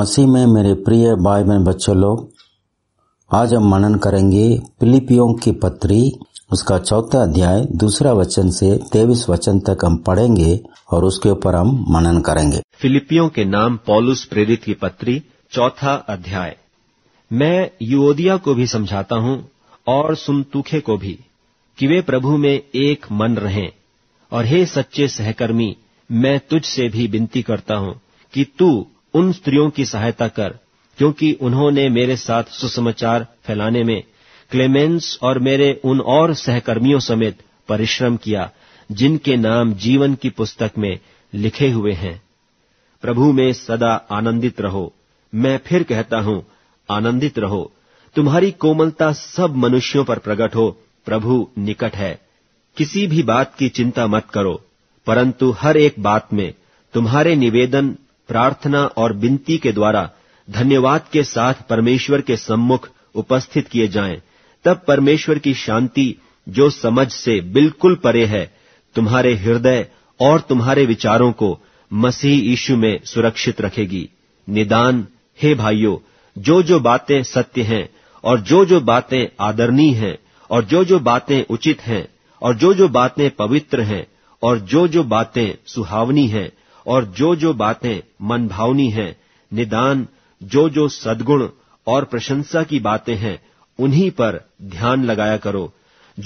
मसीह में मेरे प्रिय भाई बहन बच्चों लोग आज हम मनन करेंगे फिलिपियों की पत्री उसका चौथा अध्याय दूसरा वचन से तेईस वचन तक हम पढ़ेंगे और उसके ऊपर हम मनन करेंगे फिलिपियों के नाम पॉलुस प्रेरित की पत्री चौथा अध्याय मैं युवोदिया को भी समझाता हूँ और सुनतुखे को भी कि वे प्रभु में एक मन रहें और हे सच्चे सहकर्मी मैं तुझसे भी विनती करता हूँ कि तू उन स्त्रियों की सहायता कर क्योंकि उन्होंने मेरे साथ सुसमाचार फैलाने में क्लेमेंस और मेरे उन और सहकर्मियों समेत परिश्रम किया जिनके नाम जीवन की पुस्तक में लिखे हुए हैं प्रभु में सदा आनंदित रहो मैं फिर कहता हूं आनंदित रहो तुम्हारी कोमलता सब मनुष्यों पर प्रकट हो प्रभु निकट है किसी भी बात की चिंता मत करो परंतु हर एक बात में तुम्हारे निवेदन प्रार्थना और विनती के द्वारा धन्यवाद के साथ परमेश्वर के सम्मुख उपस्थित किए जाएं, तब परमेश्वर की शांति जो समझ से बिल्कुल परे है तुम्हारे हृदय और तुम्हारे विचारों को मसीह यीशु में सुरक्षित रखेगी निदान हे भाइयों जो जो बातें सत्य हैं और जो जो बातें आदरणीय हैं और जो जो बातें उचित हैं और जो जो बातें पवित्र हैं और जो जो बातें सुहावनी हैं और जो जो बातें मनभावनी हैं निदान जो जो सद्गुण और प्रशंसा की बातें हैं उन्हीं पर ध्यान लगाया करो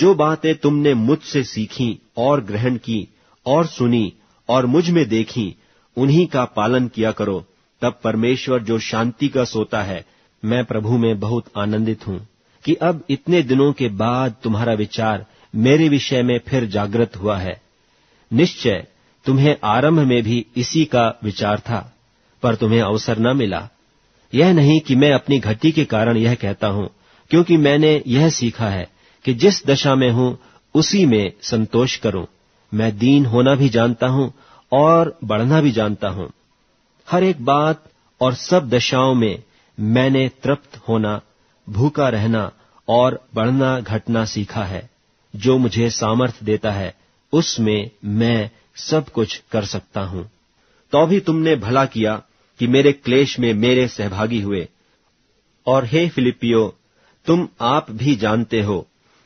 जो बातें तुमने मुझसे सीखी और ग्रहण की और सुनी और मुझ में देखी उन्हीं का पालन किया करो तब परमेश्वर जो शांति का सोता है मैं प्रभु में बहुत आनंदित हूं कि अब इतने दिनों के बाद तुम्हारा विचार मेरे विषय में फिर जागृत हुआ है निश्चय तुम्हें आरंभ में भी इसी का विचार था पर तुम्हें अवसर न मिला यह नहीं कि मैं अपनी घटी के कारण यह कहता हूं क्योंकि मैंने यह सीखा है कि जिस दशा में हूं उसी में संतोष करूं मैं दीन होना भी जानता हूं और बढ़ना भी जानता हूं हर एक बात और सब दशाओं में मैंने तृप्त होना भूखा रहना और बढ़ना घटना सीखा है जो मुझे सामर्थ्य देता है उसमें मैं सब कुछ कर सकता हूं तो भी तुमने भला किया कि मेरे क्लेश में मेरे सहभागी हुए और हे फिलिपियो तुम आप भी जानते हो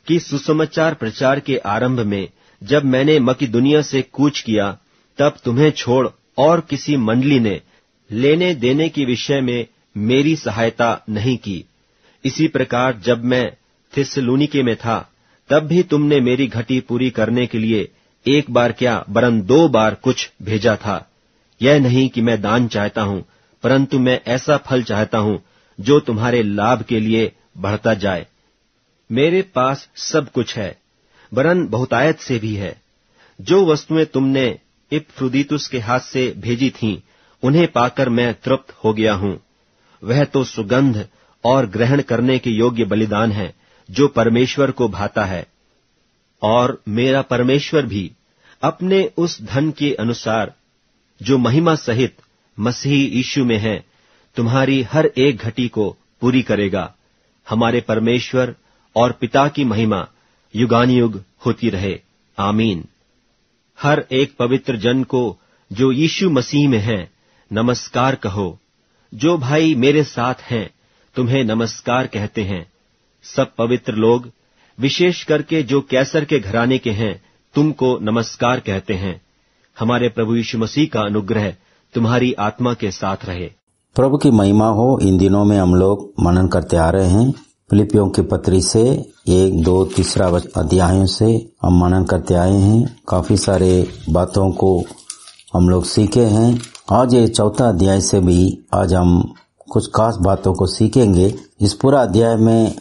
कि सुसमाचार प्रचार के आरंभ में जब मैंने मकी दुनिया से कूच किया तब तुम्हें छोड़ और किसी मंडली ने लेने देने के विषय में मेरी सहायता नहीं की इसी प्रकार जब मैं थिसलूनिके में था तब भी तुमने मेरी घटी पूरी करने के लिए एक बार क्या बरन दो बार कुछ भेजा था यह नहीं कि मैं दान चाहता हूं परंतु मैं ऐसा फल चाहता हूं जो तुम्हारे लाभ के लिए बढ़ता जाए मेरे पास सब कुछ है बरन बहुतायत से भी है जो वस्तुएं तुमने इपफ्रुदीतुस के हाथ से भेजी थीं उन्हें पाकर मैं तृप्त हो गया हूं वह तो सुगंध और ग्रहण करने के योग्य बलिदान है जो परमेश्वर को भाता है और मेरा परमेश्वर भी अपने उस धन के अनुसार जो महिमा सहित मसीही यीशु में है तुम्हारी हर एक घटी को पूरी करेगा हमारे परमेश्वर और पिता की महिमा युग होती रहे आमीन हर एक पवित्र जन को जो यीशु मसीह में है नमस्कार कहो जो भाई मेरे साथ हैं तुम्हें नमस्कार कहते हैं सब पवित्र लोग विशेष करके जो कैसर के घराने के हैं तुमको नमस्कार कहते हैं हमारे प्रभु यीशु मसीह का अनुग्रह तुम्हारी आत्मा के साथ रहे प्रभु की महिमा हो इन दिनों में हम लोग मनन करते आ रहे हैं फिलिपियों की पत्री से एक दो तीसरा अध्यायों से हम मनन करते आए हैं काफी सारे बातों को हम लोग सीखे हैं आज ये चौथा अध्याय से भी आज हम कुछ खास बातों को सीखेंगे इस पूरा अध्याय में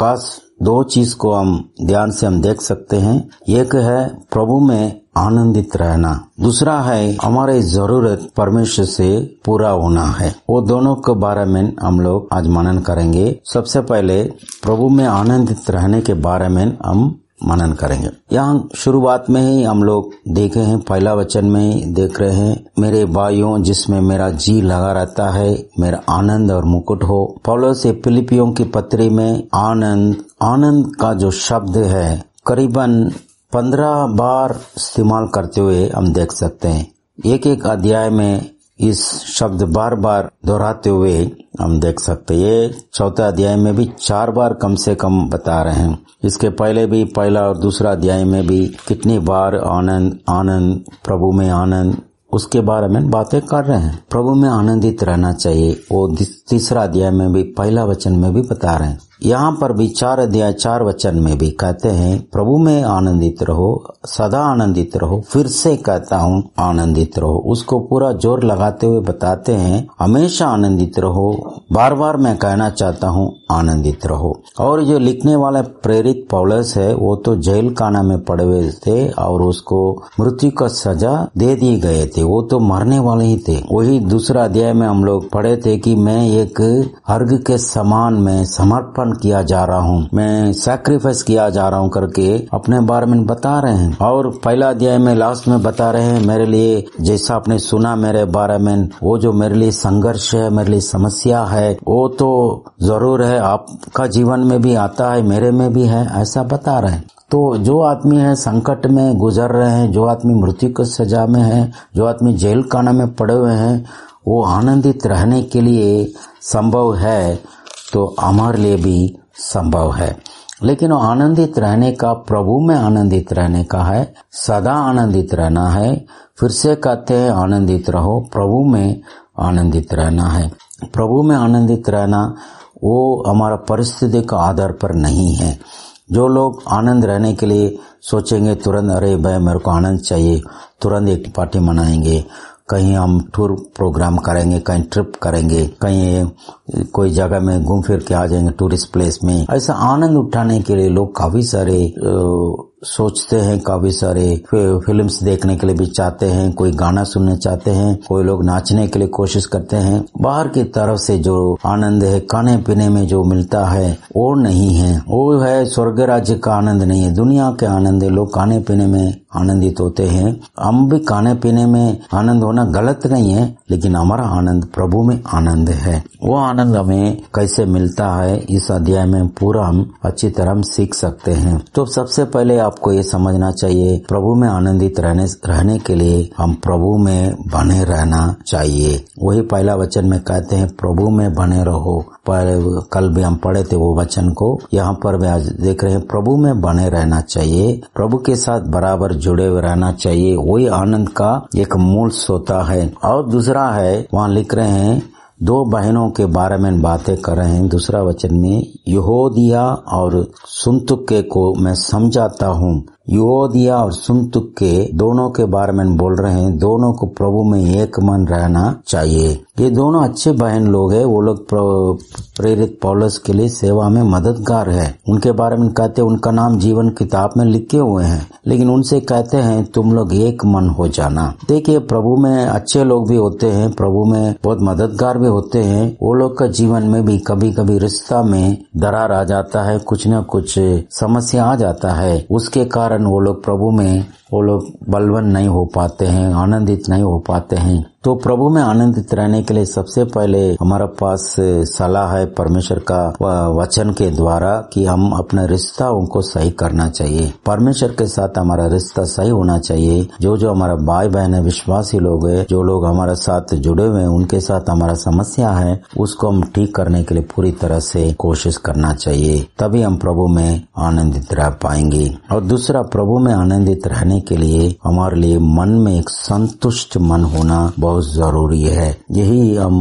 खास दो चीज को हम ध्यान से हम देख सकते हैं एक है प्रभु में आनंदित रहना दूसरा है हमारे जरूरत परमेश्वर से पूरा होना है वो दोनों के बारे में हम लोग आज मनन करेंगे सबसे पहले प्रभु में आनंदित रहने के बारे में हम मनन करेंगे यहाँ शुरुआत में ही हम लोग देखे हैं पहला वचन में ही देख रहे हैं मेरे भाइयों जिसमें मेरा जी लगा रहता है मेरा आनंद और मुकुट हो पौलो से पिलिपियों की पत्री में आनंद आनंद का जो शब्द है करीबन पंद्रह बार इस्तेमाल करते हुए हम देख सकते हैं एक एक अध्याय में इस शब्द बार बार दोहराते हुए हम देख सकते ये चौथा अध्याय में भी चार बार कम से कम बता रहे हैं इसके पहले भी पहला और दूसरा अध्याय में भी कितनी बार आनंद आनंद प्रभु में आनंद उसके बारे में बातें कर रहे हैं प्रभु में आनंदित रहना चाहिए वो तीसरा अध्याय में भी पहला वचन में भी बता रहे हैं यहाँ पर भी चार अध्याय चार वचन में भी कहते हैं प्रभु में आनंदित रहो सदा आनंदित रहो फिर से कहता हूँ आनंदित रहो उसको पूरा जोर लगाते हुए बताते हैं हमेशा आनंदित रहो बार बार मैं कहना चाहता हूँ आनंदित रहो और जो लिखने वाला प्रेरित पॉलस है वो तो जेल खाना में पड़े हुए थे और उसको मृत्यु का सजा दे दिए गए थे वो तो मरने वाले ही थे वही दूसरा अध्याय में हम लोग पढ़े थे की मैं एक अर्घ के समान में समर्पण कुर्बान किया जा रहा हूँ मैं सेक्रीफाइस किया जा रहा हूँ करके अपने बारे में बता रहे हैं और पहला अध्याय में लास्ट में बता रहे हैं मेरे लिए जैसा आपने सुना मेरे बारे में वो जो मेरे लिए संघर्ष है मेरे लिए समस्या है वो तो जरूर है आपका जीवन में भी आता है मेरे में भी है ऐसा बता रहे हैं तो जो आदमी है संकट में गुजर रहे हैं जो आदमी मृत्यु के सजा में है जो आदमी जेल खाना में पड़े हुए हैं वो आनंदित रहने के लिए संभव है तो हमारे लिए भी संभव है लेकिन आनंदित रहने का प्रभु में आनंदित रहने का है सदा आनंदित रहना है फिर से कहते हैं आनंदित रहो प्रभु में आनंदित रहना है प्रभु में आनंदित रहना वो हमारा परिस्थिति का आधार पर नहीं है जो लोग आनंद रहने के लिए सोचेंगे तुरंत अरे भाई मेरे को आनंद चाहिए तुरंत एक पार्टी मनाएंगे कहीं हम टूर प्रोग्राम करेंगे कहीं ट्रिप करेंगे कहीं कोई जगह में घूम फिर के आ जाएंगे टूरिस्ट प्लेस में ऐसा आनंद उठाने के लिए लोग काफी सारे सोचते हैं काफी सारे फिल्म्स देखने के लिए भी चाहते हैं कोई गाना सुनने चाहते हैं कोई लोग नाचने के लिए कोशिश करते हैं बाहर की तरफ से जो आनंद है खाने पीने में जो मिलता है वो नहीं है वो है स्वर्ग राज्य का आनंद नहीं है दुनिया के आनंद लोग खाने पीने में आनंदित होते हैं हम भी खाने पीने में आनंद होना गलत नहीं है लेकिन हमारा आनंद प्रभु में आनंद है वो आनंद हमें कैसे मिलता है इस अध्याय में पूरा हम अच्छी तरह सीख सकते हैं तो सबसे पहले आप आपको ये समझना चाहिए प्रभु में आनंदित रहने रहने के लिए हम प्रभु में बने रहना चाहिए वही पहला वचन में कहते हैं प्रभु में बने रहो पर कल भी हम पढ़े थे वो वचन को यहाँ पर भी आज देख रहे हैं प्रभु में बने रहना चाहिए प्रभु के साथ बराबर जुड़े हुए रहना चाहिए वही आनंद का एक मूल सोता है और दूसरा है वहाँ लिख रहे हैं दो बहनों के बारे में बातें कर रहे हैं दूसरा वचन में यहोदिया और सुनतुके को मैं समझाता हूँ योदिया और सुमतुक के दोनों के बारे में बोल रहे हैं दोनों को प्रभु में एक मन रहना चाहिए ये दोनों अच्छे बहन लोग हैं वो लोग प्रेरित पॉलस के लिए सेवा में मददगार है उनके बारे में कहते उनका नाम जीवन किताब में लिखे हुए हैं लेकिन उनसे कहते हैं तुम लोग एक मन हो जाना देखिए प्रभु में अच्छे लोग भी होते हैं प्रभु में बहुत मददगार भी होते हैं वो लोग का जीवन में भी कभी कभी रिश्ता में दरार आ जाता है कुछ न कुछ समस्या आ जाता है उसके कारण कारण वो लोग प्रभु में वो लोग बलवन नहीं हो पाते हैं आनंदित नहीं हो पाते हैं तो प्रभु में आनंदित रहने के लिए सबसे पहले हमारे पास सलाह है परमेश्वर का वचन के द्वारा कि हम अपने रिश्ता को सही करना चाहिए परमेश्वर के साथ हमारा रिश्ता सही होना चाहिए जो जो हमारा भाई बहन है विश्वासी लोग है जो लोग हमारे साथ जुड़े हुए हैं उनके साथ हमारा समस्या है उसको हम ठीक करने के लिए पूरी तरह से कोशिश करना चाहिए तभी हम प्रभु में आनंदित रह पाएंगे और दूसरा प्रभु में आनंदित रहने के लिए हमारे लिए मन में एक संतुष्ट मन होना बहुत बहुत जरूरी है यही हम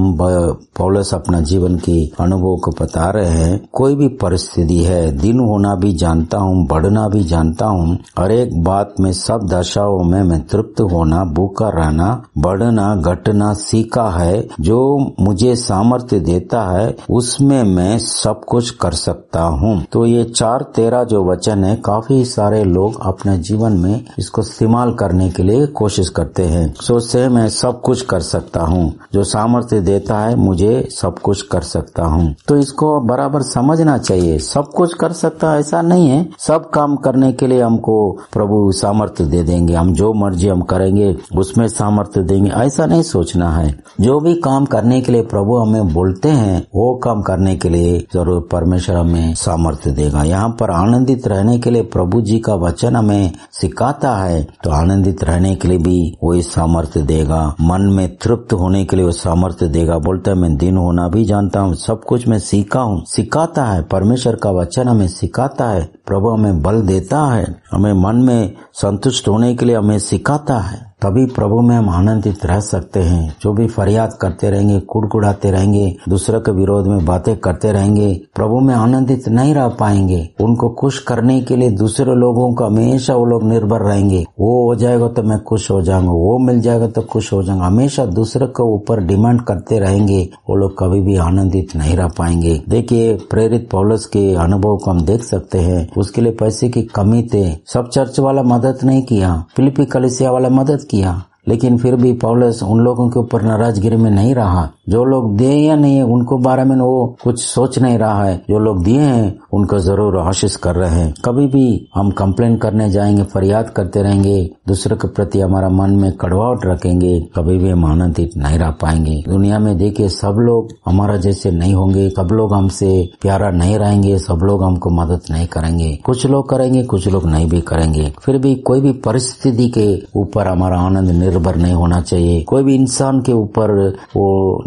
पौलस अपना जीवन के अनुभव को बता रहे हैं कोई भी परिस्थिति है दिन होना भी जानता हूँ बढ़ना भी जानता हूँ हर एक बात में सब दशाओं में मैं तृप्त होना भूखा रहना बढ़ना घटना सीखा है जो मुझे सामर्थ्य देता है उसमें मैं सब कुछ कर सकता हूँ तो ये चार तेरा जो वचन है काफी सारे लोग अपने जीवन में इसको इस्तेमाल करने के लिए कोशिश करते हैं सोचते हैं मैं सब कुछ कुछ कर सकता हूँ जो सामर्थ्य देता है मुझे सब कुछ कर सकता हूँ तो इसको बराबर समझना चाहिए सब कुछ कर सकता ऐसा नहीं है सब काम करने के लिए हमको प्रभु सामर्थ्य दे देंगे हम जो मर्जी हम करेंगे उसमें सामर्थ्य देंगे ऐसा नहीं सोचना है जो भी काम करने के लिए प्रभु हमें बोलते हैं वो काम करने के लिए जरूर परमेश्वर हमें सामर्थ्य देगा यहाँ पर आनंदित रहने के लिए प्रभु जी का वचन हमें सिखाता है तो आनंदित रहने के लिए भी वही सामर्थ्य देगा मन में तृप्त होने के लिए वो सामर्थ्य देगा बोलता है मैं दिन होना भी जानता हूँ सब कुछ मैं सीखा हूँ सिखाता है परमेश्वर का वचन हमें सिखाता है प्रभु हमें बल देता है हमें मन में संतुष्ट होने के लिए हमें सिखाता है तभी प्रभु में हम आनंदित रह सकते हैं जो भी फरियाद करते रहेंगे कुड़कुड़ाते रहेंगे दूसरे के विरोध में बातें करते रहेंगे प्रभु में आनंदित नहीं रह पाएंगे उनको खुश करने के लिए दूसरे लोगों का हमेशा वो लोग निर्भर रहेंगे वो हो जाएगा तो मैं खुश हो जाऊंगा वो मिल जाएगा तो खुश हो जाऊंगा हमेशा दूसरे के ऊपर डिमांड करते रहेंगे वो लोग कभी भी आनंदित नहीं रह पाएंगे देखिए प्रेरित पॉलिस के अनुभव को हम देख सकते हैं उसके लिए पैसे की कमी थे सब चर्च वाला मदद नहीं किया फिलिपी कलिसिया वाला मदद किया लेकिन फिर भी पॉलस उन लोगों के ऊपर नाराजगी में नहीं रहा जो लोग दिए या नहीं उनको बारे में वो कुछ सोच नहीं रहा है जो लोग दिए हैं उनका जरूर आशीष कर रहे हैं कभी भी हम कंप्लेन करने जाएंगे फरियाद करते रहेंगे दूसरे के प्रति हमारा मन में कड़वाहट रखेंगे कभी भी हम आनंदित नहीं रह पाएंगे दुनिया में देखे सब लोग हमारा जैसे नहीं होंगे सब लोग हमसे प्यारा नहीं रहेंगे सब लोग हमको मदद नहीं करेंगे कुछ लोग करेंगे कुछ लोग नहीं भी करेंगे फिर भी कोई भी परिस्थिति के ऊपर हमारा आनंद निर्भर नहीं होना चाहिए कोई भी इंसान के ऊपर वो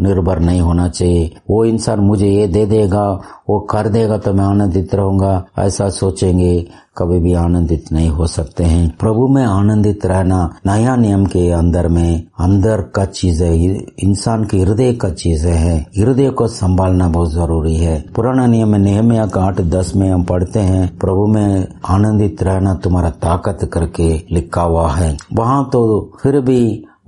निर्भर नहीं होना चाहिए वो इंसान मुझे ये दे देगा वो कर देगा तो मैं आनंदित रहूंगा ऐसा सोचेंगे कभी भी आनंदित नहीं हो सकते हैं प्रभु में आनंदित रहना नया नियम के अंदर में अंदर का चीज है इंसान के हृदय का चीज है हृदय को संभालना बहुत जरूरी है पुराना नियम में नेहमिया का आठ दस में हम पढ़ते हैं प्रभु में आनंदित रहना तुम्हारा ताकत करके लिखा हुआ है वहाँ तो फिर भी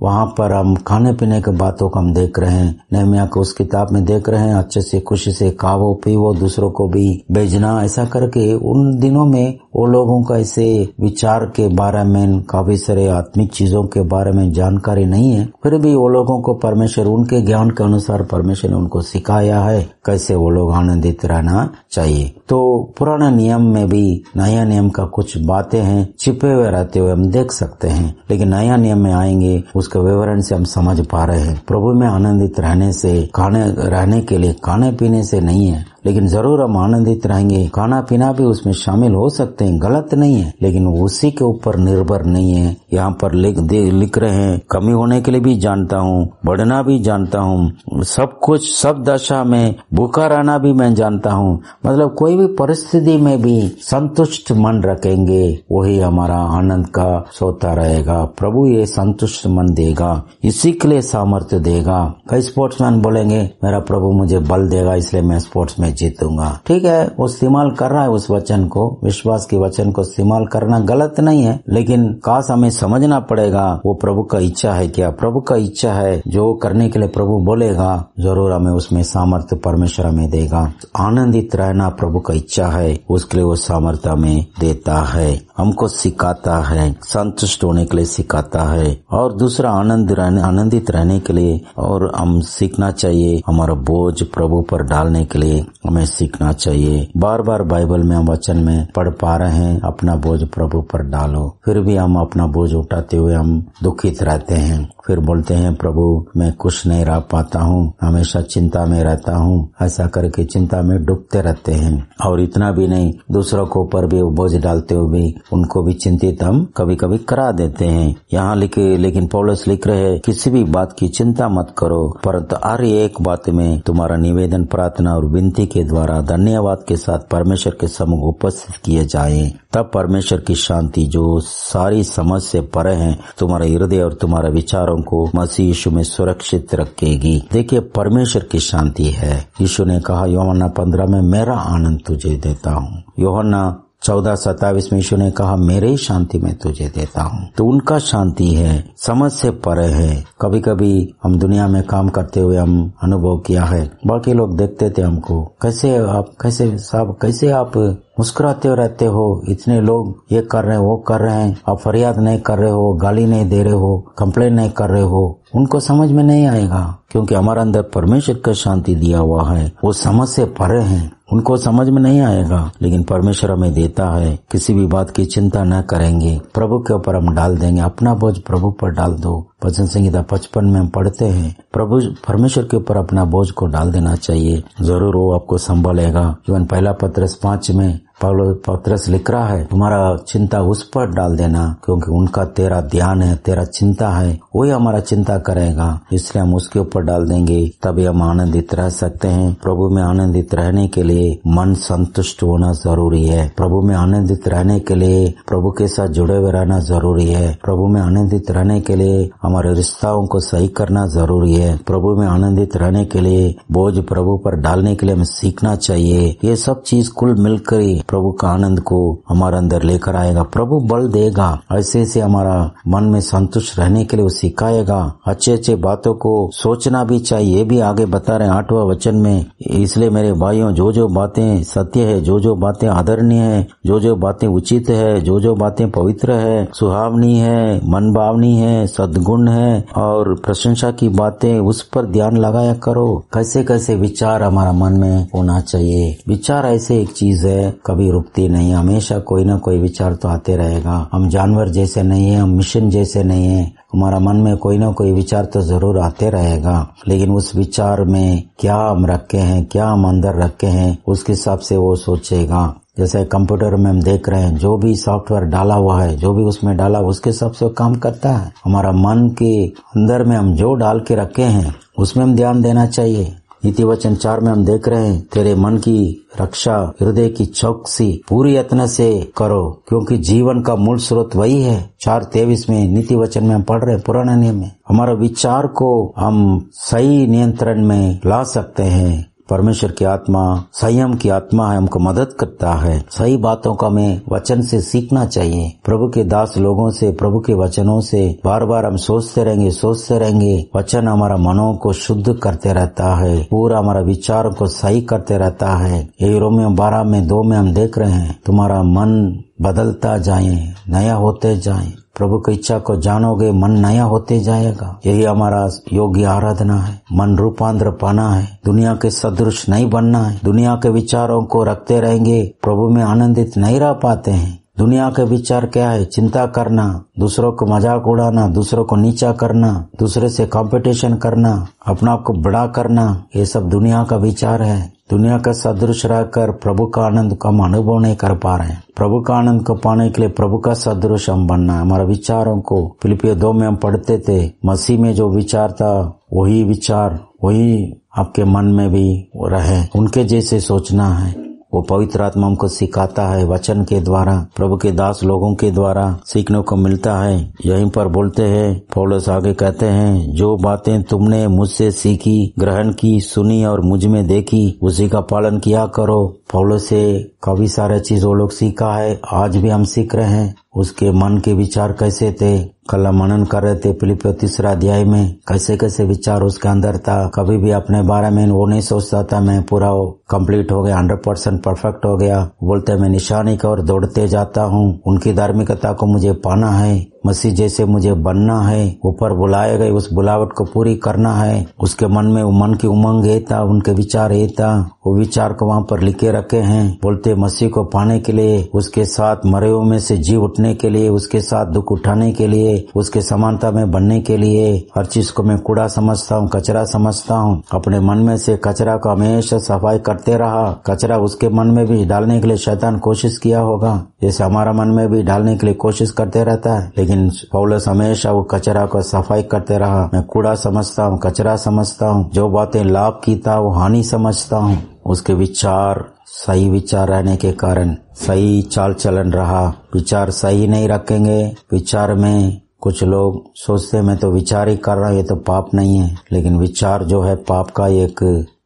वहाँ पर हम खाने पीने के बातों को हम देख रहे हैं नहमिया को उस किताब में देख रहे हैं अच्छे से खुशी से कावो पीवो दूसरों को भी भेजना ऐसा करके उन दिनों में वो लोगों का ऐसे विचार के बारे में काफी सारे आत्मिक चीजों के बारे में जानकारी नहीं है फिर भी वो लोगों को परमेश्वर उनके ज्ञान के अनुसार परमेश्वर ने उनको सिखाया है कैसे वो लोग आनंदित रहना चाहिए तो पुराना नियम में भी नया नियम का कुछ बातें हैं छिपे हुए रहते हुए हम देख सकते हैं लेकिन नया नियम में आएंगे उसके विवरण से हम समझ पा रहे हैं प्रभु में आनंदित रहने से खाने रहने के लिए खाने पीने से नहीं है लेकिन जरूर हम आनंदित रहेंगे खाना पीना भी उसमें शामिल हो सकते हैं गलत नहीं है लेकिन उसी के ऊपर निर्भर नहीं है यहाँ पर लिख लिख रहे हैं कमी होने के लिए भी जानता हूँ बढ़ना भी जानता हूँ सब कुछ सब दशा में भूखा रहना भी मैं जानता हूँ मतलब कोई भी परिस्थिति में भी संतुष्ट मन रखेंगे वही हमारा आनंद का सोता रहेगा प्रभु ये संतुष्ट मन देगा इसी के लिए सामर्थ्य देगा कई स्पोर्ट्समैन बोलेंगे मेरा प्रभु मुझे बल देगा इसलिए मैं स्पोर्ट्स में जीतूंगा ठीक है वो इस्तेमाल कर रहा है उस वचन को विश्वास के वचन को इस्तेमाल करना गलत नहीं है लेकिन काश हमें समझना पड़ेगा वो प्रभु का इच्छा है क्या प्रभु का इच्छा है जो करने के लिए प्रभु बोलेगा जरूर हमें उसमें सामर्थ्य परमेश्वर हमें देगा आनंदित रहना प्रभु का इच्छा है उसके लिए वो सामर्थ्य हमें देता है हमको सिखाता है संतुष्ट होने के लिए सिखाता है और दूसरा आनंद रहने आनंदित रहने के लिए और हम सीखना चाहिए हमारा बोझ प्रभु पर डालने के लिए हमें सीखना चाहिए बार बार बाइबल में हम वचन में पढ़ पा रहे हैं अपना बोझ प्रभु पर डालो फिर भी हम अपना बोझ उठाते हुए हम दुखित रहते हैं फिर बोलते हैं प्रभु मैं कुछ नहीं रह पाता हूँ हमेशा चिंता में रहता हूँ ऐसा करके चिंता में डूबते रहते हैं और इतना भी नहीं दूसरों को ऊपर भी बोझ डालते हुए भी उनको भी चिंतित हम कभी कभी करा देते हैं यहाँ लिखे लेकिन पौलस लिख रहे किसी भी बात की चिंता मत करो परंतु हर एक बात में तुम्हारा निवेदन प्रार्थना और विनती के द्वारा धन्यवाद के साथ परमेश्वर के समूह उपस्थित किए जाए तब परमेश्वर की शांति जो सारी समझ से परे है तुम्हारे हृदय और तुम्हारे विचारों वालों को मसीह यीशु में सुरक्षित रखेगी देखिए परमेश्वर की शांति है यीशु ने कहा योहन्ना पंद्रह में मेरा आनंद तुझे देता हूँ योहन्ना चौदह सत्ताईस में यीशु ने कहा मेरे ही शांति में तुझे देता हूँ तो उनका शांति है समझ से परे है कभी कभी हम दुनिया में काम करते हुए हम अनुभव किया है बाकी लोग देखते थे हमको कैसे आप कैसे साहब कैसे आप मुस्कुराते रहते हो इतने लोग ये कर रहे हैं वो कर रहे हैं आप फरियाद नहीं कर रहे हो गाली नहीं दे रहे हो कंप्लेन नहीं कर रहे हो उनको समझ में नहीं आएगा क्योंकि हमारे अंदर परमेश्वर का शांति दिया हुआ है वो समझ से परे हैं उनको समझ में नहीं आएगा लेकिन परमेश्वर हमें देता है किसी भी बात की चिंता न करेंगे प्रभु के ऊपर हम डाल देंगे अपना बोझ प्रभु पर डाल दो भजन संहिता पचपन में हम पढ़ते हैं प्रभु परमेश्वर के ऊपर अपना बोझ को डाल देना चाहिए जरूर वो आपको संभालेगा इवन पहला पत्र पांच में पावलो पत्रस लिख रहा है तुम्हारा चिंता उस पर डाल देना क्योंकि उनका तेरा ध्यान है तेरा चिंता है वही हमारा चिंता करेगा इसलिए हम उसके ऊपर डाल देंगे तभी हम आनंदित रह सकते हैं प्रभु में आनंदित रहने के लिए मन संतुष्ट होना जरूरी है प्रभु में आनंदित रहने के लिए प्रभु के साथ जुड़े हुए रहना जरूरी है प्रभु में आनंदित रहने के लिए हमारे रिश्ताओं को सही करना जरूरी है प्रभु में आनंदित रहने के लिए बोझ प्रभु पर डालने के लिए हमें सीखना चाहिए ये सब चीज कुल मिलकर प्रभु का आनंद को हमारे अंदर लेकर आएगा प्रभु बल देगा ऐसे ऐसे हमारा मन में संतुष्ट रहने के लिए वो सिखाएगा अच्छे अच्छे बातों को सोचना भी चाहिए ये भी आगे बता रहे आठवा वचन में इसलिए मेरे भाइयों जो जो बातें सत्य है जो जो बातें आदरणीय है जो जो बातें उचित है जो जो बातें पवित्र है सुहावनी है मन भावनी है सदगुण है और प्रशंसा की बातें उस पर ध्यान लगाया करो कैसे कैसे विचार हमारा मन में होना चाहिए विचार ऐसे एक चीज है कभी रुकती नहीं हमेशा कोई ना कोई विचार तो आते रहेगा हम जानवर जैसे नहीं है हम मिशन जैसे नहीं है हमारा मन में कोई ना कोई विचार तो जरूर आते रहेगा लेकिन उस विचार में क्या हम रखे हैं क्या हम अंदर रखे हैं उसके हिसाब से वो सोचेगा जैसे कंप्यूटर में हम देख रहे हैं जो भी सॉफ्टवेयर डाला हुआ है जो भी उसमें डाला उसके हिसाब से काम करता है हमारा मन के अंदर में हम जो डाल के रखे हैं उसमें हम ध्यान देना चाहिए नीति वचन चार में हम देख रहे हैं तेरे मन की रक्षा हृदय की चौकसी पूरी यत्न से करो क्योंकि जीवन का मूल स्रोत वही है चार तेवीस में नीति वचन में हम पढ़ रहे हैं पुराने नियम में हमारे विचार को हम सही नियंत्रण में ला सकते हैं परमेश्वर की आत्मा संयम की आत्मा है हमको मदद करता है सही बातों का हमें वचन से सीखना चाहिए प्रभु के दास लोगों से प्रभु के वचनों से बार बार हम सोचते रहेंगे सोचते रहेंगे वचन हमारा मनों को शुद्ध करते रहता है पूरा हमारा विचार को सही करते रहता है ये रोमियो बारह में दो में हम देख रहे हैं तुम्हारा मन बदलता जाए नया होते जाए प्रभु की इच्छा को जानोगे मन नया होते जाएगा यही हमारा योग्य आराधना है मन रूपांतर पाना है दुनिया के सदृश नहीं बनना है दुनिया के विचारों को रखते रहेंगे प्रभु में आनंदित नहीं रह पाते हैं दुनिया के विचार क्या है चिंता करना दूसरों को मजाक उड़ाना दूसरों को नीचा करना दूसरे से कंपटीशन करना अपना आप को बड़ा करना ये सब दुनिया का विचार है दुनिया का सदृश रहकर प्रभु का आनंद को हम अनुभव नहीं कर पा रहे हैं प्रभु का आनंद को पाने के लिए प्रभु का सदृश हम बनना है हमारे विचारों को फिलिपियो दो में हम पढ़ते थे मसीह में जो विचार था वही विचार वही आपके मन में भी रहे उनके जैसे सोचना है वो पवित्र आत्मा हमको सिखाता है वचन के द्वारा प्रभु के दास लोगों के द्वारा सीखने को मिलता है यहीं पर बोलते हैं पौलस आगे कहते हैं जो बातें तुमने मुझसे सीखी ग्रहण की सुनी और मुझ में देखी उसी का पालन किया करो पौलो से काफी सारा चीज वो लोग सीखा है आज भी हम सीख रहे हैं उसके मन के विचार कैसे थे कल मनन कर रहे थे फिलिपियो तीसरा अध्याय में कैसे कैसे विचार उसके अंदर था कभी भी अपने बारे में वो नहीं सोचता था मैं पूरा कंप्लीट हो गया हंड्रेड परसेंट परफेक्ट हो गया बोलते मैं निशानी की ओर दौड़ते जाता हूँ उनकी धार्मिकता को मुझे पाना है मसीह जैसे मुझे बनना है ऊपर बुलाए गए उस बुलावट को पूरी करना है उसके मन में मन की उमंग ये था उनके विचार ये था वो विचार को वहाँ पर लिखे रखे हैं बोलते मसीह को पाने के लिए उसके साथ मरे में से जी उठने के लिए उसके साथ दुख उठाने के लिए उसके समानता में बनने के लिए हर चीज को मैं कूड़ा समझता हूँ कचरा समझता हूँ अपने मन में से कचरा को हमेशा सफाई करते रहा कचरा उसके मन में भी डालने के लिए शैतान कोशिश किया होगा जैसे हमारा मन में भी डालने के लिए कोशिश करते रहता है लेकिन लेकिन पौलस हमेशा वो कचरा को सफाई करते रहा मैं कूड़ा समझता हूँ कचरा समझता हूँ जो बातें लाभ की था वो हानि समझता हूँ उसके विचार सही विचार रहने के कारण सही चाल चलन रहा विचार सही नहीं रखेंगे विचार में कुछ लोग सोचते मैं तो विचार ही कर रहा हूँ ये तो पाप नहीं है लेकिन विचार जो है पाप का एक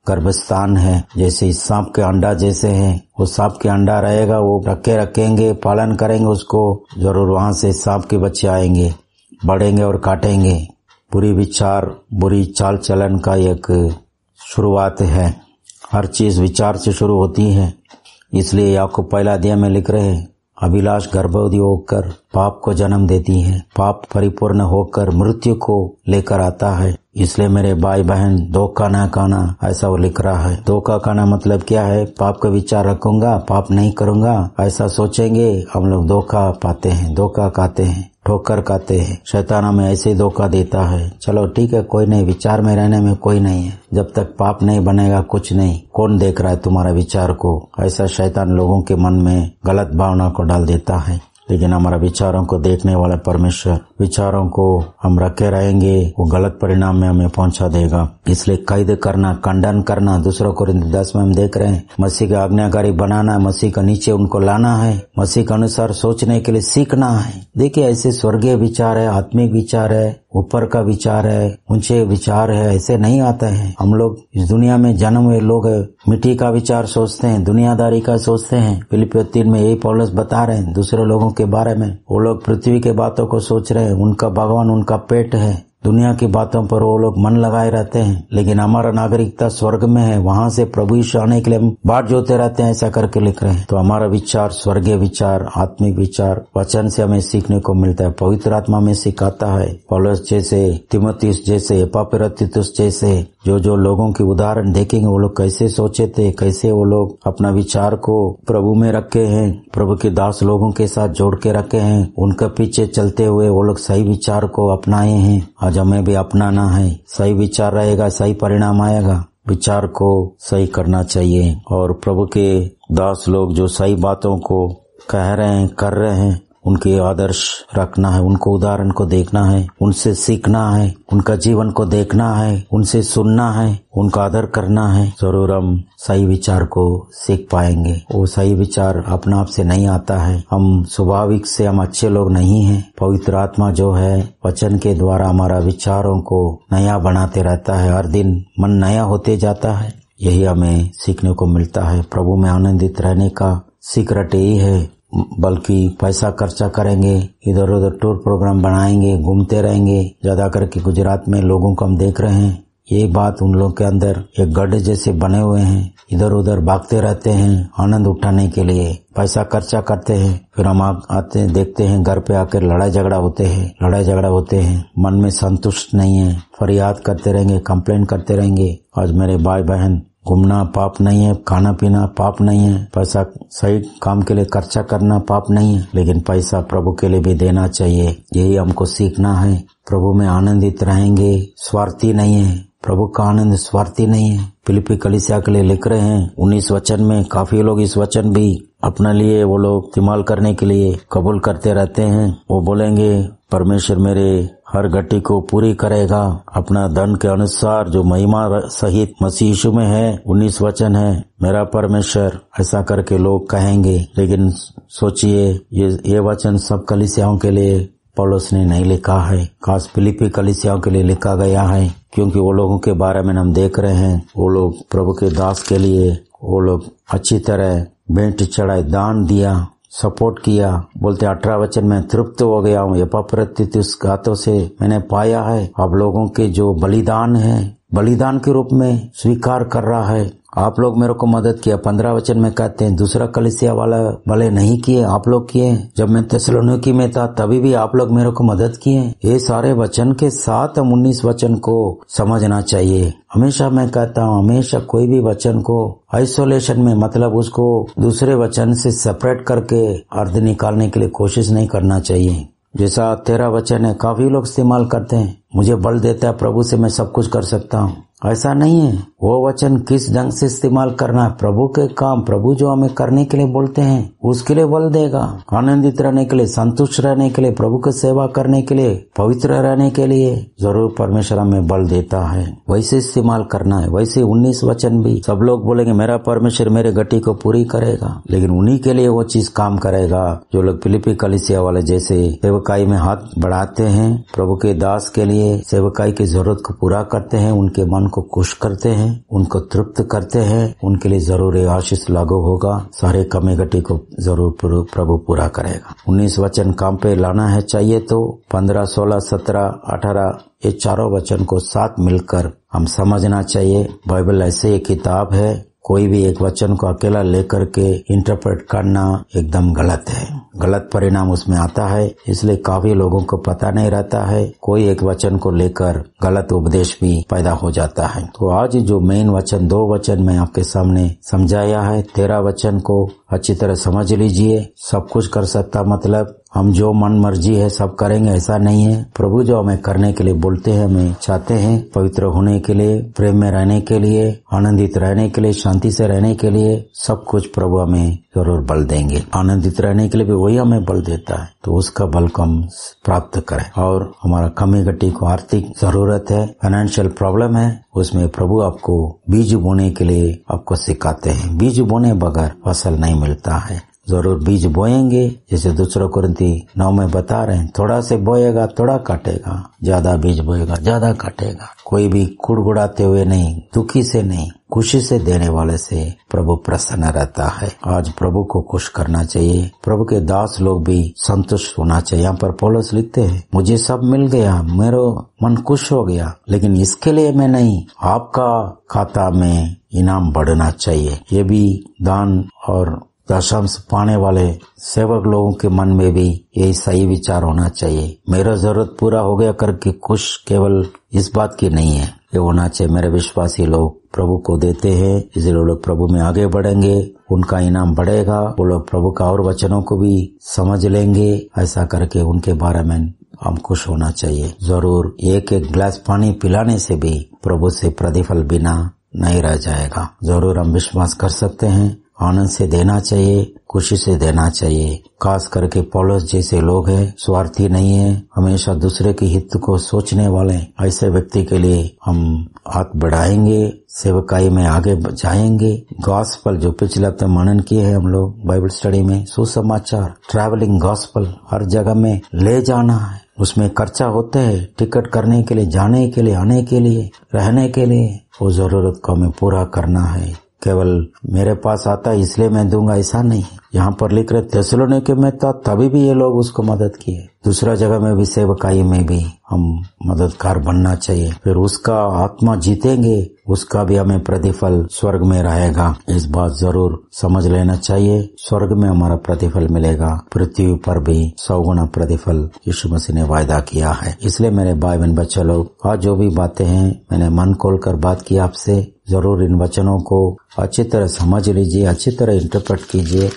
गर्भस्थान है जैसे सांप के अंडा जैसे हैं वो सांप के अंडा रहेगा वो रखे रखेंगे पालन करेंगे उसको जरूर वहां से सांप के बच्चे आएंगे बढ़ेंगे और काटेंगे बुरी विचार बुरी चाल चलन का एक शुरुआत है हर चीज विचार से शुरू होती है इसलिए आपको पहला अध्याय में लिख रहे हैं अभिलाष गर्भवती होकर पाप को जन्म देती है पाप परिपूर्ण होकर मृत्यु को लेकर आता है इसलिए मेरे भाई बहन धोखा ना खाना ऐसा वो लिख रहा है धोखा खाना मतलब क्या है पाप का विचार रखूंगा पाप नहीं करूंगा ऐसा सोचेंगे हम लोग धोखा पाते हैं धोखा खाते हैं ठोकर खाते हैं शैतान हमें ऐसे धोखा देता है चलो ठीक है कोई नहीं विचार में रहने में कोई नहीं है जब तक पाप नहीं बनेगा कुछ नहीं कौन देख रहा है तुम्हारा विचार को ऐसा शैतान लोगों के मन में गलत भावना को डाल देता है लेकिन हमारा विचारों को देखने वाला परमेश्वर विचारों को हम रखे रहेंगे वो गलत परिणाम में हमें पहुंचा देगा इसलिए कैद करना खंडन करना दूसरों को दस में हम देख रहे हैं मसीह का आज्ञाकारी बनाना है मसीह का नीचे उनको लाना है मसीह के अनुसार सोचने के लिए सीखना है देखिए ऐसे स्वर्गीय विचार है आत्मिक विचार है ऊपर का विचार है ऊंचे विचार है ऐसे नहीं आते हैं हम लोग इस दुनिया में जन्म हुए लोग मिट्टी का विचार सोचते हैं दुनियादारी का सोचते हैं फिलिपियो तीन में यही पॉलस बता रहे हैं दूसरे लोगों के बारे में वो लोग पृथ्वी के बातों को सोच रहे हैं उनका भगवान उनका पेट है दुनिया की बातों पर वो लोग मन लगाए रहते हैं लेकिन हमारा नागरिकता स्वर्ग में है वहां से प्रभु ईश्वर आने के लिए हम बाट जोते रहते हैं ऐसा करके लिख रहे हैं तो हमारा विचार स्वर्गीय विचार आत्मिक विचार वचन से हमें सीखने को मिलता है पवित्र आत्मा में सिखाता है पॉलस जैसे तिमतीस जैसे एपापिरतितुस जैसे जो जो लोगों के उदाहरण देखेंगे वो लोग कैसे सोचे थे कैसे वो लोग अपना विचार को प्रभु में रखे हैं प्रभु के दास लोगों के साथ जोड़ के रखे हैं उनके पीछे चलते हुए वो लोग सही विचार को अपनाए हैं आज हमें भी अपनाना है सही विचार रहेगा सही परिणाम आएगा विचार को सही करना चाहिए और प्रभु के दास लोग जो सही बातों को कह रहे हैं कर रहे हैं उनके आदर्श रखना है उनको उदाहरण को देखना है उनसे सीखना है उनका जीवन को देखना है उनसे सुनना है उनका आदर करना है जरूर हम सही विचार को सीख पाएंगे वो सही विचार अपने आप से नहीं आता है हम स्वाभाविक से हम अच्छे लोग नहीं हैं पवित्र आत्मा जो है वचन के द्वारा हमारा विचारों को नया बनाते रहता है हर दिन मन नया होते जाता है यही हमें सीखने को मिलता है प्रभु में आनंदित रहने का सीक्रेट यही है बल्कि पैसा खर्चा करेंगे इधर उधर टूर प्रोग्राम बनाएंगे घूमते रहेंगे ज्यादा करके गुजरात में लोगों को हम देख रहे हैं ये बात उन लोग के अंदर एक गड्ढे जैसे बने हुए हैं इधर उधर भागते रहते हैं आनंद उठाने के लिए पैसा खर्चा करते हैं फिर हम आते हैं देखते हैं घर पे आकर लड़ाई झगड़ा होते हैं लड़ाई झगड़ा होते हैं मन में संतुष्ट नहीं है फरियाद करते रहेंगे कंप्लेन करते रहेंगे आज मेरे भाई बहन घूमना पाप नहीं है खाना पीना पाप नहीं है पैसा सही काम के लिए खर्चा करना पाप नहीं है लेकिन पैसा प्रभु के लिए भी देना चाहिए यही हमको सीखना है प्रभु में आनंदित रहेंगे स्वार्थी नहीं है प्रभु का आनंद स्वार्थी नहीं है फिलिपी कलिसिया के लिए लिख रहे हैं उन्नीस वचन में काफी लोग इस वचन भी अपने लिए वो लोग इस्तेमाल करने के लिए कबूल करते रहते हैं वो बोलेंगे परमेश्वर मेरे हर घटी को पूरी करेगा अपना धन के अनुसार जो महिमा सहित मसीह में है उन्नीस वचन है मेरा परमेश्वर ऐसा करके लोग कहेंगे लेकिन सोचिए ये ये वचन सब कलिसियाओं के लिए पॉलोस ने नहीं लिखा है खास फिलिपी कलिसियाओं के लिए लिखा गया है क्योंकि वो लोगों के बारे में हम देख रहे हैं वो लोग प्रभु के दास के लिए वो लोग अच्छी तरह भेंट चढ़ाए दान दिया सपोर्ट किया बोलते अठारह वचन में तृप्त हो गया हूँ यपाप्रत्युत उस गातों से मैंने पाया है आप लोगों के जो बलिदान है बलिदान के रूप में स्वीकार कर रहा है आप लोग मेरे को मदद किया पंद्रह वचन में कहते हैं दूसरा कलिसिया वाला भले नहीं किए आप लोग किए जब मैं तसलोनुकी में था तभी भी आप लोग मेरे को मदद किए ये सारे वचन के साथ हम उन्नीस वचन को समझना चाहिए हमेशा मैं कहता हूँ हमेशा कोई भी वचन को आइसोलेशन में मतलब उसको दूसरे वचन से सेपरेट करके अर्ध निकालने के लिए कोशिश नहीं करना चाहिए जैसा तेरा वचन है काफी लोग इस्तेमाल करते हैं मुझे बल देता है प्रभु से मैं सब कुछ कर सकता हूँ ऐसा नहीं है वो वचन किस ढंग से इस्तेमाल करना है प्रभु के काम प्रभु जो हमें करने के लिए बोलते हैं उसके लिए बल देगा आनंदित रहने के लिए संतुष्ट रहने के लिए प्रभु की सेवा करने के लिए पवित्र रहने के लिए जरूर परमेश्वर हमें बल देता है वैसे इस्तेमाल करना है वैसे उन्नीस वचन भी सब लोग बोलेंगे मेरा परमेश्वर मेरे गति को पूरी करेगा लेकिन उन्हीं के लिए वो चीज काम करेगा जो लोग फिलिपी कलिसिया वाले जैसे सेवकाई में हाथ बढ़ाते हैं प्रभु के दास के लिए सेवकाई की जरूरत को पूरा करते हैं उनके मन उनको खुश करते हैं उनको तृप्त करते हैं उनके लिए जरूरी आशीष लागू होगा सारे कमी घटी को जरूर प्रभु पूरा करेगा उन्नीस वचन काम पे लाना है चाहिए तो पंद्रह सोलह सत्रह अठारह ये चारों वचन को साथ मिलकर हम समझना चाहिए बाइबल ऐसे एक किताब है कोई भी एक वचन को अकेला लेकर के इंटरप्रेट करना एकदम गलत है गलत परिणाम उसमें आता है इसलिए काफी लोगों को पता नहीं रहता है कोई एक वचन को लेकर गलत उपदेश भी पैदा हो जाता है तो आज जो मेन वचन दो वचन मैं आपके सामने समझाया है तेरा वचन को अच्छी तरह समझ लीजिए सब कुछ कर सकता मतलब हम जो मन मर्जी है सब करेंगे ऐसा नहीं है प्रभु जो हमें करने के लिए बोलते हैं हमें चाहते हैं पवित्र होने के लिए प्रेम में रहने के लिए आनंदित रहने के लिए शांति से रहने के लिए सब कुछ प्रभु हमें जरूर बल देंगे आनंदित रहने के लिए भी वही हमें बल देता है तो उसका बल कम प्राप्त करें और हमारा कमी घटी को आर्थिक जरूरत है फाइनेंशियल प्रॉब्लम है उसमें प्रभु आपको बीज बोने के लिए आपको सिखाते हैं बीज बोने बगैर फसल नहीं मिलता है जरूर बीज बोएंगे जैसे दूसरा कुरंती नौ में बता रहे हैं थोड़ा से बोएगा थोड़ा काटेगा ज्यादा बीज बोएगा ज्यादा काटेगा कोई भी कुड़गुड़ाते हुए नहीं दुखी से नहीं खुशी से देने वाले से प्रभु प्रसन्न रहता है आज प्रभु को खुश करना चाहिए प्रभु के दास लोग भी संतुष्ट होना चाहिए यहाँ पर पोलस लिखते हैं मुझे सब मिल गया मेरो मन खुश हो गया लेकिन इसके लिए मैं नहीं आपका खाता में इनाम बढ़ना चाहिए ये भी दान और दशम्स तो पाने वाले सेवक लोगों के मन में भी यही सही विचार होना चाहिए मेरा जरूरत पूरा हो गया करके खुश केवल इस बात की नहीं है ये होना चाहिए मेरे विश्वासी लोग प्रभु को देते हैं इसलिए लोग प्रभु में आगे बढ़ेंगे उनका इनाम बढ़ेगा वो लोग प्रभु का और वचनों को भी समझ लेंगे ऐसा करके उनके बारे में हम खुश होना चाहिए जरूर एक एक ग्लास पानी पिलाने से भी प्रभु से प्रतिफल बिना नहीं रह जाएगा जरूर हम विश्वास कर सकते हैं आनंद से देना चाहिए खुशी से देना चाहिए खास करके पॉलस जैसे लोग हैं स्वार्थी नहीं है हमेशा दूसरे के हित को सोचने वाले ऐसे व्यक्ति के लिए हम हाथ बढ़ाएंगे सेवकाई में आगे जाएंगे गॉस्पल जो पिछले हफ्ते तो मनन किए हैं हम लोग बाइबल स्टडी में सुसमाचार ट्रैवलिंग गॉस्पल हर जगह में ले जाना है उसमें खर्चा होते है टिकट करने के लिए जाने के लिए आने के लिए रहने के लिए वो जरूरत को हमें पूरा करना है केवल मेरे पास आता है इसलिए मैं दूंगा ऐसा नहीं यहाँ पर लिख रहे के में था तभी भी ये लोग उसको मदद किए दूसरा जगह में भी सेवकाई में भी हम मददगार बनना चाहिए फिर उसका आत्मा जीतेंगे उसका भी हमें प्रतिफल स्वर्ग में रहेगा इस बात जरूर समझ लेना चाहिए स्वर्ग में हमारा प्रतिफल मिलेगा पृथ्वी पर भी सौ गुणा प्रतिफल यीशु मसीह ने वायदा किया है इसलिए मेरे भाई बहन बच्चे लोग आज जो भी बातें हैं मैंने मन खोल कर बात की आपसे जरूर इन वचनों को अच्छी तरह समझ लीजिए अच्छी तरह इंटरप्रेट कीजिए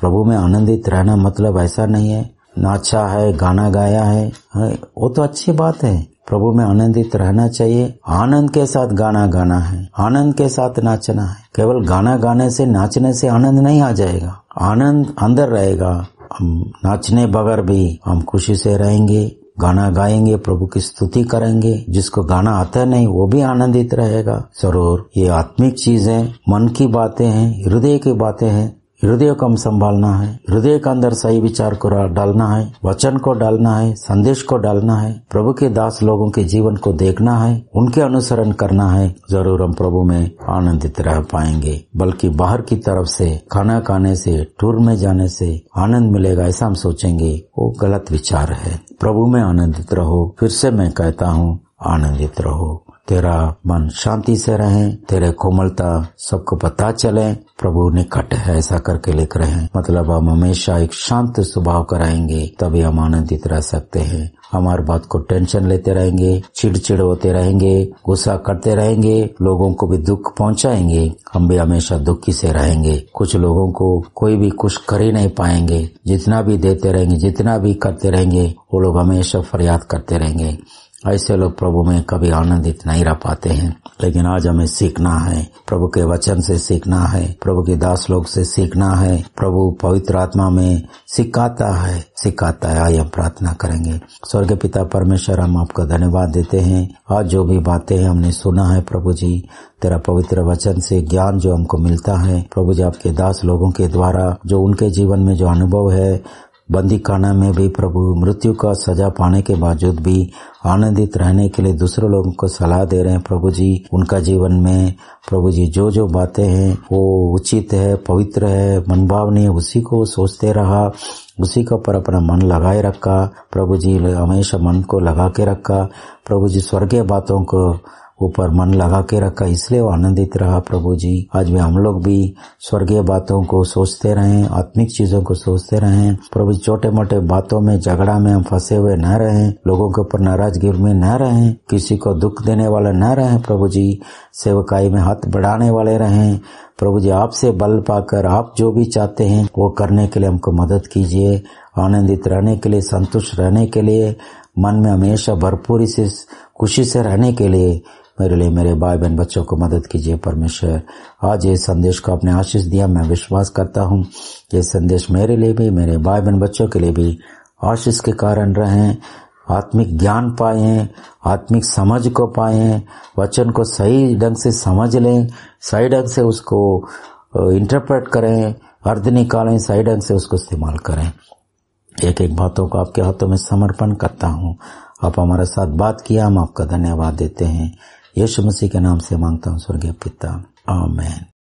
प्रभु में आनंदित रहना मतलब ऐसा नहीं है नाचा है गाना गाया है, है वो तो अच्छी बात है प्रभु में आनंदित रहना चाहिए आनंद के साथ गाना गाना है आनंद के साथ नाचना है केवल गाना गाने से नाचने से आनंद नहीं आ जाएगा आनंद अंदर रहेगा हम नाचने बगैर भी हम खुशी से रहेंगे गाना गाएंगे प्रभु की स्तुति करेंगे जिसको गाना आता नहीं वो भी आनंदित रहेगा जरूर ये आत्मिक चीज है मन की बातें हैं हृदय की बातें हैं हृदय को हम संभालना है हृदय का अंदर सही विचार को डालना है वचन को डालना है संदेश को डालना है प्रभु के दास लोगों के जीवन को देखना है उनके अनुसरण करना है जरूर हम प्रभु में आनंदित रह पाएंगे बल्कि बाहर की तरफ से खाना खाने से टूर में जाने से आनंद मिलेगा ऐसा हम सोचेंगे वो गलत विचार है प्रभु में आनंदित रहो फिर से मैं कहता हूँ आनंदित रहो तेरा मन शांति से रहे तेरे कोमलता सबको पता चले प्रभु निकट है ऐसा करके लिख रहे हैं मतलब हम हमेशा एक शांत स्वभाव कराएंगे तभी हम आनंदित रह सकते हैं हमारे बात को टेंशन लेते रहेंगे चिड़चिड़ होते रहेंगे गुस्सा करते रहेंगे लोगों को भी दुख पहुंचाएंगे हम भी हमेशा दुखी से रहेंगे कुछ लोगों को कोई भी कुछ कर ही नहीं पाएंगे जितना भी देते रहेंगे जितना भी करते रहेंगे वो लोग हमेशा फरियाद करते रहेंगे ऐसे लोग प्रभु में कभी आनंदित नहीं रह पाते हैं लेकिन आज हमें सीखना है प्रभु के वचन से सीखना है प्रभु के दास लोग से सीखना है प्रभु पवित्र आत्मा में सिखाता है सिखाता है आइए हम प्रार्थना करेंगे स्वर्ग पिता परमेश्वर हम आपका धन्यवाद देते हैं आज जो भी बातें हमने सुना है प्रभु जी तेरा पवित्र वचन से ज्ञान जो हमको मिलता है प्रभु जी आपके दास लोगों के द्वारा जो उनके जीवन में जो अनुभव है बंदीखाना में भी प्रभु मृत्यु का सजा पाने के बावजूद भी आनंदित रहने के लिए दूसरे लोगों को सलाह दे रहे हैं प्रभु जी उनका जीवन में प्रभु जी जो जो बातें हैं वो उचित है पवित्र है है उसी को सोचते रहा उसी के ऊपर अपना मन लगाए रखा प्रभु जी हमेशा मन को लगा के रखा प्रभु जी स्वर्गीय बातों को ऊपर मन लगा के रखा इसलिए वो आनंदित रहा प्रभु जी आज भी हम लोग भी स्वर्गीय बातों को सोचते रहे आत्मिक चीजों को सोचते रहे प्रभु छोटे मोटे बातों में झगड़ा में हम फंसे हुए न रहे लोगों के ऊपर नाराजगी में न रहे किसी को दुख देने वाले न रहे प्रभु जी सेवकाई में हाथ बढ़ाने वाले रहे प्रभु जी आपसे बल पाकर आप जो भी चाहते हैं वो करने के लिए हमको मदद कीजिए आनंदित रहने के लिए संतुष्ट रहने के लिए मन में हमेशा भरपूरी से खुशी से रहने के लिए मेरे लिए मेरे भाई बहन बच्चों को मदद कीजिए परमेश्वर आज ये संदेश को आपने आशीष दिया मैं विश्वास करता हूँ ये संदेश मेरे लिए भी मेरे भाई बहन बच्चों के लिए भी आशीष के कारण रहें आत्मिक ज्ञान पाए आत्मिक समझ को पाए वचन को सही ढंग से समझ लें सही ढंग से उसको इंटरप्रेट करें अर्ध निकालें सही ढंग से उसको इस्तेमाल करें एक एक बातों को आपके हाथों में समर्पण करता हूँ आप हमारे साथ बात किया हम आपका धन्यवाद देते हैं यीशु मसीह के नाम से मांगता हूँ स्वर्गीय पिता आमेन